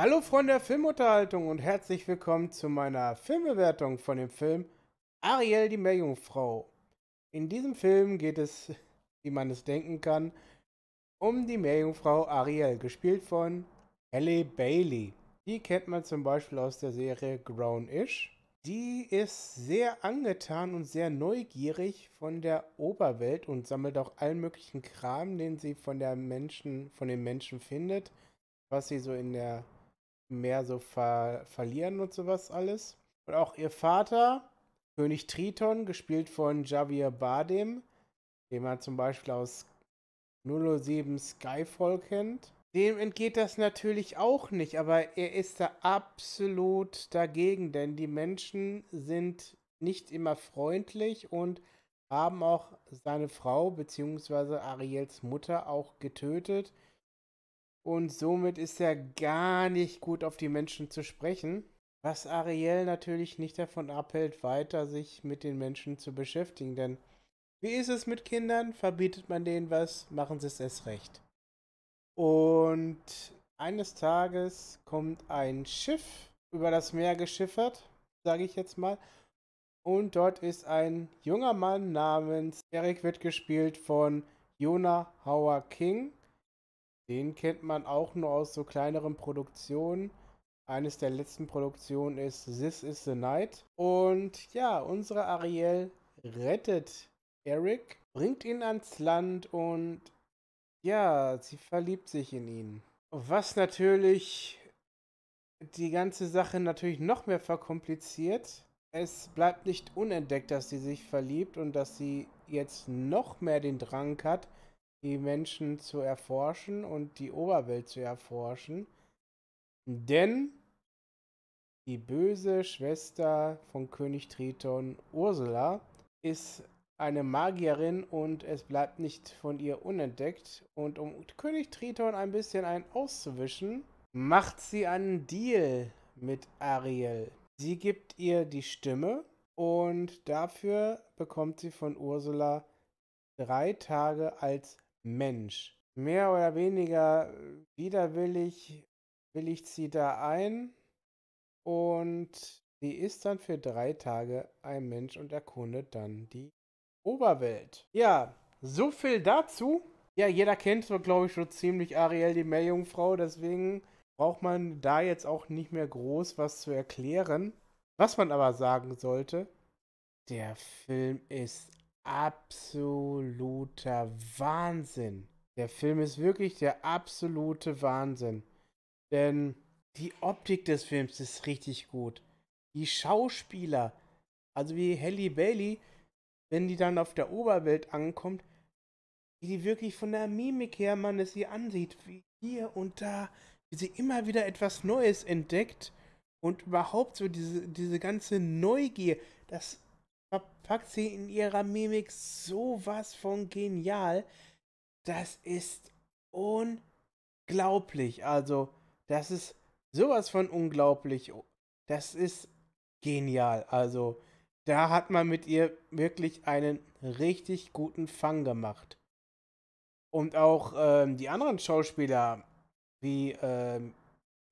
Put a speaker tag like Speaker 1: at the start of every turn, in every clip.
Speaker 1: Hallo Freunde der Filmunterhaltung und herzlich willkommen zu meiner Filmbewertung von dem Film Ariel die Meerjungfrau. In diesem Film geht es, wie man es denken kann, um die Meerjungfrau Ariel, gespielt von Ellie Bailey. Die kennt man zum Beispiel aus der Serie Grown-ish. Die ist sehr angetan und sehr neugierig von der Oberwelt und sammelt auch allen möglichen Kram, den sie von, der Menschen, von den Menschen findet, was sie so in der mehr so ver verlieren und sowas alles. Und auch ihr Vater, König Triton, gespielt von Javier Bardem, den man zum Beispiel aus 007 Skyfall kennt. Dem entgeht das natürlich auch nicht, aber er ist da absolut dagegen, denn die Menschen sind nicht immer freundlich und haben auch seine Frau bzw. Ariels Mutter auch getötet, und somit ist er gar nicht gut auf die Menschen zu sprechen, was Ariel natürlich nicht davon abhält, weiter sich mit den Menschen zu beschäftigen. Denn wie ist es mit Kindern? Verbietet man denen was, machen sie es erst recht. Und eines Tages kommt ein Schiff über das Meer geschiffert, sage ich jetzt mal. Und dort ist ein junger Mann namens Eric, wird gespielt von Jonah Hauer King. Den kennt man auch nur aus so kleineren Produktionen. Eines der letzten Produktionen ist This is the Night. Und ja, unsere Ariel rettet Eric, bringt ihn ans Land und ja, sie verliebt sich in ihn. Was natürlich die ganze Sache natürlich noch mehr verkompliziert. Es bleibt nicht unentdeckt, dass sie sich verliebt und dass sie jetzt noch mehr den Drang hat, die Menschen zu erforschen und die Oberwelt zu erforschen. Denn die böse Schwester von König Triton, Ursula, ist eine Magierin und es bleibt nicht von ihr unentdeckt. Und um König Triton ein bisschen ein auszuwischen, macht sie einen Deal mit Ariel. Sie gibt ihr die Stimme und dafür bekommt sie von Ursula drei Tage als Mensch. Mehr oder weniger äh, widerwillig will ich sie da ein und sie ist dann für drei Tage ein Mensch und erkundet dann die Oberwelt. Ja, so viel dazu. Ja, jeder kennt so, glaube ich, schon ziemlich Ariel, die Meerjungfrau, deswegen braucht man da jetzt auch nicht mehr groß was zu erklären. Was man aber sagen sollte, der Film ist absoluter Wahnsinn. Der Film ist wirklich der absolute Wahnsinn. Denn die Optik des Films ist richtig gut. Die Schauspieler, also wie Halle Bailey, wenn die dann auf der Oberwelt ankommt, wie die wirklich von der Mimik her man es ihr ansieht, wie hier und da, wie sie immer wieder etwas Neues entdeckt und überhaupt so diese, diese ganze Neugier, das verpackt sie in ihrer Mimik sowas von genial. Das ist unglaublich. Also, das ist sowas von unglaublich. Oh, das ist genial. Also, da hat man mit ihr wirklich einen richtig guten Fang gemacht. Und auch ähm, die anderen Schauspieler, wie ähm,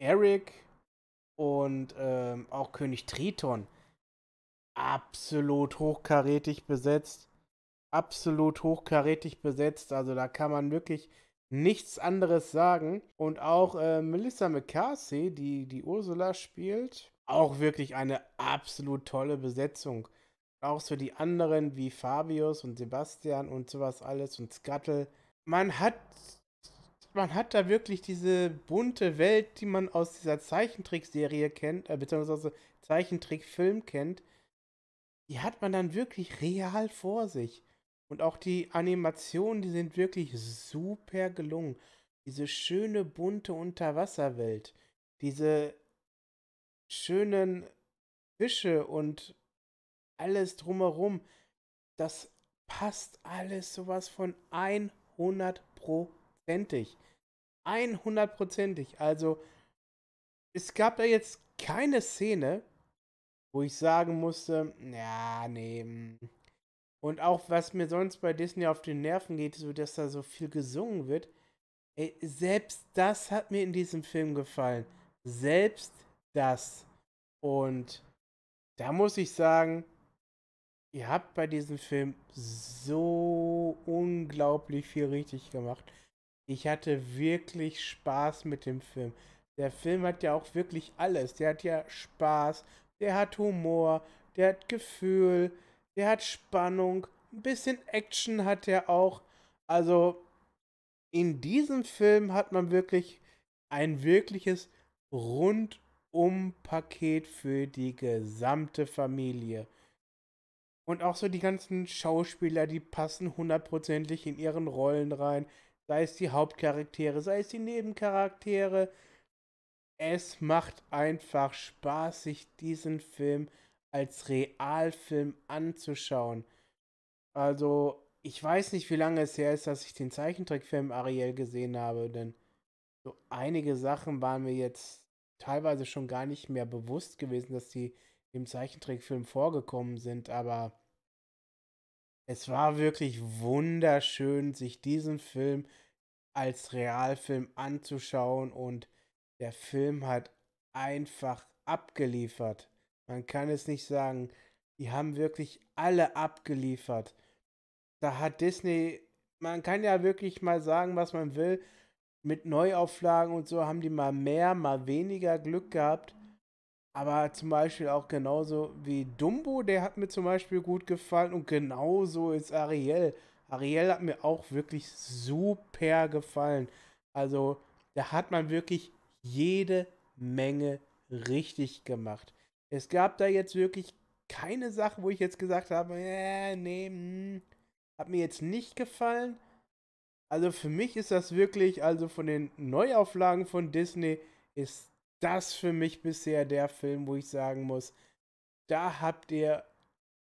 Speaker 1: Eric und ähm, auch König Triton, absolut hochkarätig besetzt. Absolut hochkarätig besetzt. Also da kann man wirklich nichts anderes sagen. Und auch äh, Melissa McCarthy, die die Ursula spielt, auch wirklich eine absolut tolle Besetzung. Auch so die anderen wie Fabius und Sebastian und sowas alles und Scuttle. Man hat, man hat da wirklich diese bunte Welt, die man aus dieser Zeichentrickserie kennt, äh, beziehungsweise Zeichentrickfilm kennt, die hat man dann wirklich real vor sich. Und auch die Animationen, die sind wirklich super gelungen. Diese schöne bunte Unterwasserwelt, diese schönen Fische und alles drumherum, das passt alles sowas von 100%ig. 100%ig. Also es gab da jetzt keine Szene, wo ich sagen musste, ja, nee. Mm. Und auch was mir sonst bei Disney auf den Nerven geht, so dass da so viel gesungen wird, ey, selbst das hat mir in diesem Film gefallen. Selbst das. Und da muss ich sagen, ihr habt bei diesem Film so unglaublich viel richtig gemacht. Ich hatte wirklich Spaß mit dem Film. Der Film hat ja auch wirklich alles. Der hat ja Spaß, der hat Humor, der hat Gefühl, der hat Spannung, ein bisschen Action hat er auch. Also in diesem Film hat man wirklich ein wirkliches Rundum-Paket für die gesamte Familie. Und auch so die ganzen Schauspieler, die passen hundertprozentig in ihren Rollen rein. Sei es die Hauptcharaktere, sei es die Nebencharaktere, es macht einfach Spaß, sich diesen Film als Realfilm anzuschauen. Also, ich weiß nicht, wie lange es her ist, dass ich den Zeichentrickfilm Ariel gesehen habe, denn so einige Sachen waren mir jetzt teilweise schon gar nicht mehr bewusst gewesen, dass die im Zeichentrickfilm vorgekommen sind, aber es war wirklich wunderschön, sich diesen Film als Realfilm anzuschauen und der Film hat einfach abgeliefert. Man kann es nicht sagen. Die haben wirklich alle abgeliefert. Da hat Disney, man kann ja wirklich mal sagen, was man will. Mit Neuauflagen und so haben die mal mehr, mal weniger Glück gehabt. Aber zum Beispiel auch genauso wie Dumbo, der hat mir zum Beispiel gut gefallen. Und genauso ist Ariel. Ariel hat mir auch wirklich super gefallen. Also da hat man wirklich jede Menge richtig gemacht. Es gab da jetzt wirklich keine Sache, wo ich jetzt gesagt habe, äh, nee, mh, hm, hat mir jetzt nicht gefallen. Also für mich ist das wirklich, also von den Neuauflagen von Disney ist das für mich bisher der Film, wo ich sagen muss, da habt ihr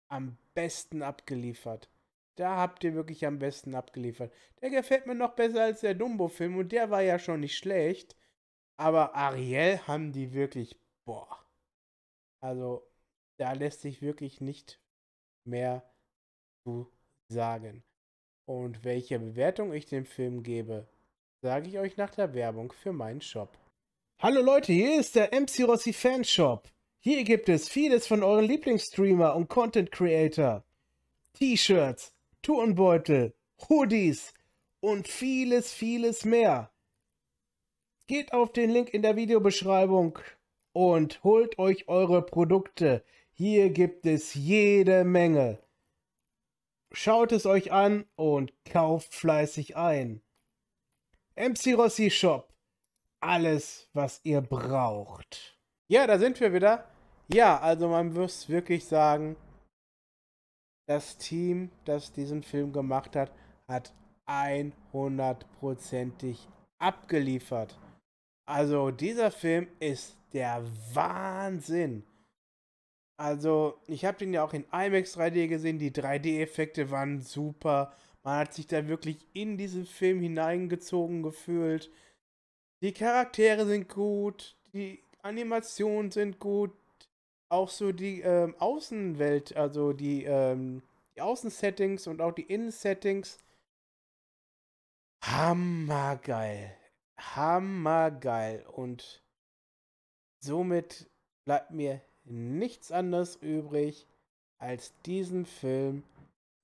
Speaker 1: am besten abgeliefert. Da habt ihr wirklich am besten abgeliefert. Der gefällt mir noch besser als der Dumbo-Film und der war ja schon nicht schlecht. Aber Ariel haben die wirklich, boah. Also, da lässt sich wirklich nicht mehr zu sagen. Und welche Bewertung ich dem Film gebe, sage ich euch nach der Werbung für meinen Shop. Hallo Leute, hier ist der MC Rossi Fanshop. Hier gibt es vieles von euren Lieblingsstreamer und Content Creator. T-Shirts, Turnbeutel, Hoodies und vieles, vieles mehr. Geht auf den Link in der Videobeschreibung und holt euch eure Produkte. Hier gibt es jede Menge. Schaut es euch an und kauft fleißig ein. MC Rossi Shop. Alles, was ihr braucht. Ja, da sind wir wieder. Ja, also man muss wirklich sagen, das Team, das diesen Film gemacht hat, hat 100%ig abgeliefert. Also dieser Film ist der Wahnsinn. Also ich habe den ja auch in IMAX 3D gesehen. Die 3D-Effekte waren super. Man hat sich da wirklich in diesen Film hineingezogen gefühlt. Die Charaktere sind gut, die Animationen sind gut, auch so die ähm, Außenwelt, also die, ähm, die Außensettings und auch die Innensettings. Hammergeil hammergeil. Und somit bleibt mir nichts anderes übrig, als diesem Film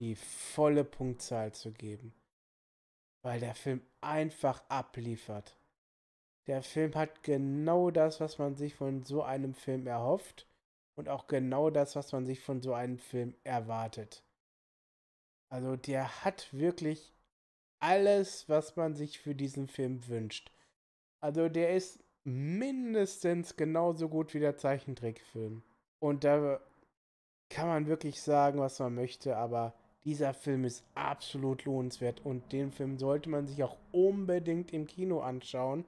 Speaker 1: die volle Punktzahl zu geben. Weil der Film einfach abliefert. Der Film hat genau das, was man sich von so einem Film erhofft und auch genau das, was man sich von so einem Film erwartet. Also der hat wirklich alles, was man sich für diesen Film wünscht. Also der ist mindestens genauso gut wie der Zeichentrickfilm. Und da kann man wirklich sagen, was man möchte, aber dieser Film ist absolut lohnenswert und den Film sollte man sich auch unbedingt im Kino anschauen,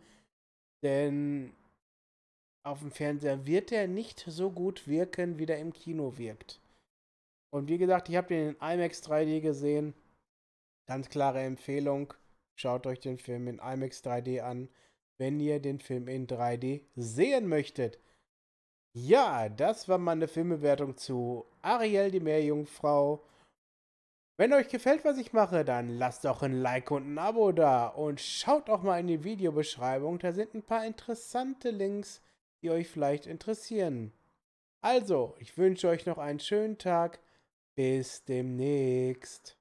Speaker 1: denn auf dem Fernseher wird er nicht so gut wirken, wie der im Kino wirkt. Und wie gesagt, ich habe den in IMAX 3D gesehen Ganz klare Empfehlung, schaut euch den Film in IMAX 3D an, wenn ihr den Film in 3D sehen möchtet. Ja, das war meine Filmbewertung zu Ariel, die Meerjungfrau. Wenn euch gefällt, was ich mache, dann lasst doch ein Like und ein Abo da und schaut auch mal in die Videobeschreibung, da sind ein paar interessante Links, die euch vielleicht interessieren. Also, ich wünsche euch noch einen schönen Tag. Bis demnächst.